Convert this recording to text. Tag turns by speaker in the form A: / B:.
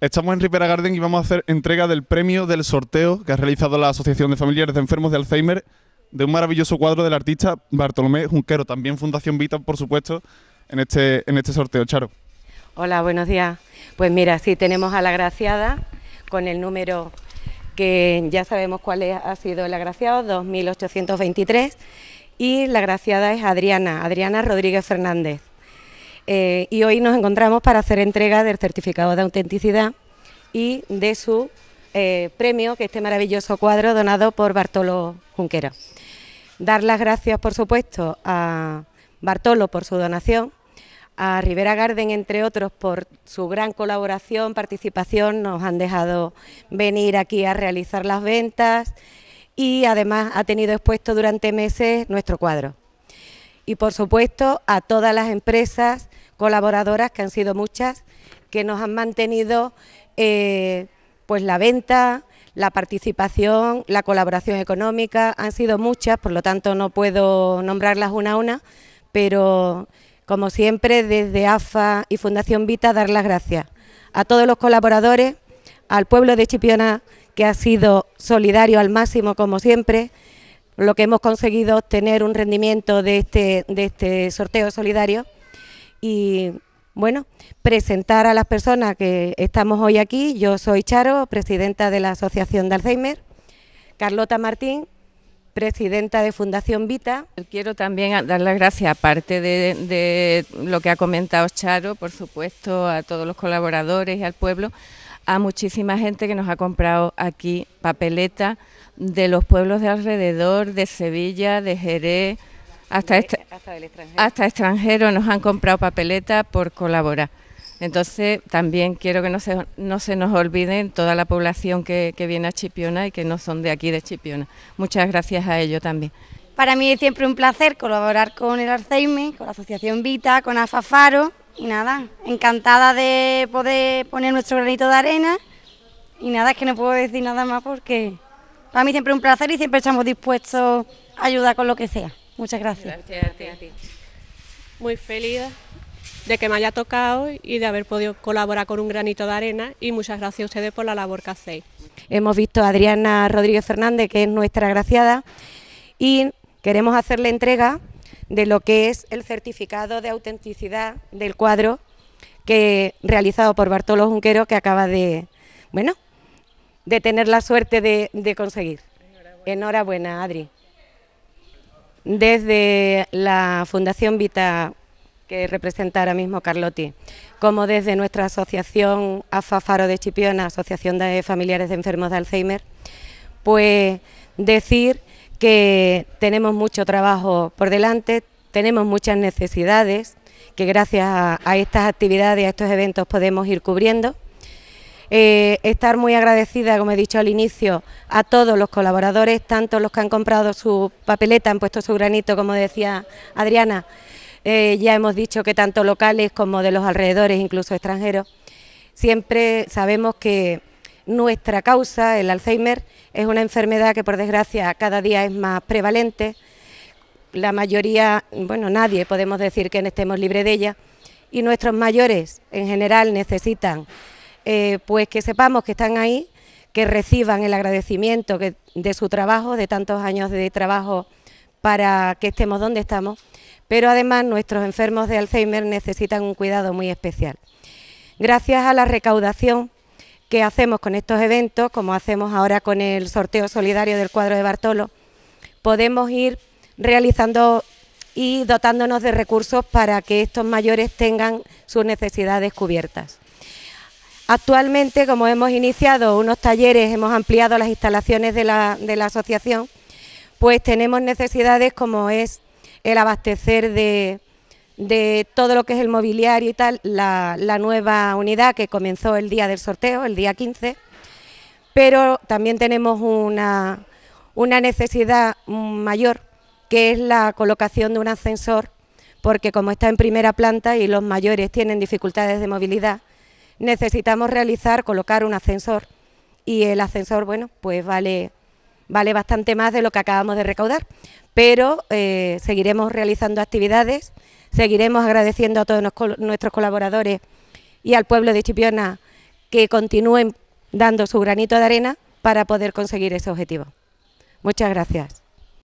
A: Estamos en Ripera Garden y vamos a hacer entrega del premio del sorteo que ha realizado la Asociación de Familiares de Enfermos de Alzheimer de un maravilloso cuadro del artista Bartolomé Junquero, también Fundación Vita, por supuesto, en este, en este sorteo. Charo. Hola, buenos días. Pues mira, sí, tenemos a la Graciada con el número que ya sabemos cuál ha sido el agraciado, 2823, y la Graciada es Adriana, Adriana Rodríguez Fernández. Eh, y hoy nos encontramos para hacer entrega del certificado de autenticidad y de su eh, premio, que este maravilloso cuadro donado por Bartolo Junquera. Dar las gracias, por supuesto, a Bartolo por su donación, a Rivera Garden, entre otros, por su gran colaboración, participación, nos han dejado venir aquí a realizar las ventas y además ha tenido expuesto durante meses nuestro cuadro. Y por supuesto a todas las empresas colaboradoras, que han sido muchas, que nos han mantenido eh, pues la venta, la participación, la colaboración económica, han sido muchas, por lo tanto no puedo nombrarlas una a una, pero como siempre desde AFA y Fundación Vita dar las gracias a todos los colaboradores, al pueblo de Chipiona que ha sido solidario al máximo como siempre, lo que hemos conseguido tener un rendimiento de este, de este sorteo solidario y bueno, presentar a las personas que estamos hoy aquí. Yo soy Charo, presidenta de la Asociación de Alzheimer, Carlota Martín, presidenta de Fundación Vita. Quiero también dar las gracias, aparte de, lo que ha comentado Charo, por supuesto, a todos los colaboradores y al pueblo, a muchísima gente que nos ha comprado aquí papeleta de los pueblos de alrededor, de Sevilla, de Jerez, hasta, este- extranjeros nos han comprado papeleta por colaborar. Entonces, también quiero que no se, no se nos olviden toda la población que, viene a Chipiona y que no son de aquí de Chipiona. Muchas gracias a ello también. Para mí es siempre un placer colaborar con el Arceime... con la Asociación Vita, con Afafaro y nada, encantada de poder poner nuestro granito de arena y nada, es que no puedo decir nada más porque para mí siempre es un placer y siempre estamos dispuestos a ayudar con lo que sea. Muchas gracias. Muy feliz de que me haya tocado y de haber podido colaborar con un granito de arena y muchas gracias a ustedes por la labor que hacéis. Hemos visto a Adriana Rodríguez Fernández, que es nuestra agraciada, y queremos hacerle entrega de lo que es el certificado de autenticidad del cuadro que realizado por Bartolo Junquero que acaba de, bueno, de tener la suerte de, conseguir. Enhorabuena Adri desde la Fundación Vita que representa ahora mismo Carlotti, como desde nuestra asociación AFAFARO de Chipiona, Asociación de Familiares de Enfermos de Alzheimer, pues decir que tenemos mucho trabajo por delante, tenemos muchas necesidades que gracias a, estas actividades, y a estos eventos podemos ir cubriendo eh, estar muy agradecida, como he dicho al inicio, a todos los colaboradores, tanto los que han comprado su papeleta, han puesto su granito, como decía Adriana, eh, ya hemos dicho que tanto locales como de los alrededores, incluso extranjeros, siempre sabemos que nuestra causa, el Alzheimer, es una enfermedad que por desgracia cada día es más prevalente. La mayoría, bueno, nadie podemos decir que estemos libres de ella y nuestros mayores en general necesitan eh, pues que sepamos que están ahí, que reciban el agradecimiento de su trabajo, de tantos años de trabajo para que estemos donde estamos, pero además nuestros enfermos de Alzheimer necesitan un cuidado muy especial. Gracias a la recaudación que hacemos con estos eventos, como hacemos ahora con el sorteo solidario del cuadro de Bartolo, podemos ir realizando y dotándonos de recursos para que estos mayores tengan sus necesidades cubiertas. Actualmente, como hemos iniciado unos talleres, hemos ampliado las instalaciones de la, asociación, pues tenemos necesidades como es el abastecer de, todo lo que es el mobiliario y tal, la, nueva unidad que comenzó el día del sorteo, el día 15, pero también tenemos una necesidad mayor, que es la colocación de un ascensor, porque como está en primera planta y los mayores tienen dificultades de movilidad, necesitamos realizar, colocar un ascensor y el ascensor, bueno, pues vale, vale bastante más de lo que acabamos de recaudar, pero eh, seguiremos realizando actividades, seguiremos agradeciendo a todos nuestros colaboradores y al pueblo de Chipiona que continúen dando su granito de arena para poder conseguir ese objetivo. Muchas gracias.